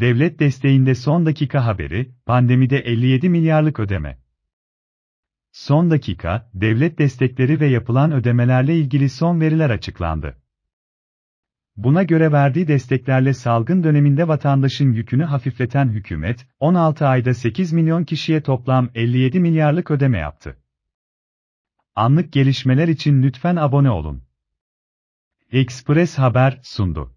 Devlet desteğinde son dakika haberi, pandemide 57 milyarlık ödeme. Son dakika, devlet destekleri ve yapılan ödemelerle ilgili son veriler açıklandı. Buna göre verdiği desteklerle salgın döneminde vatandaşın yükünü hafifleten hükümet, 16 ayda 8 milyon kişiye toplam 57 milyarlık ödeme yaptı. Anlık gelişmeler için lütfen abone olun. Express Haber sundu.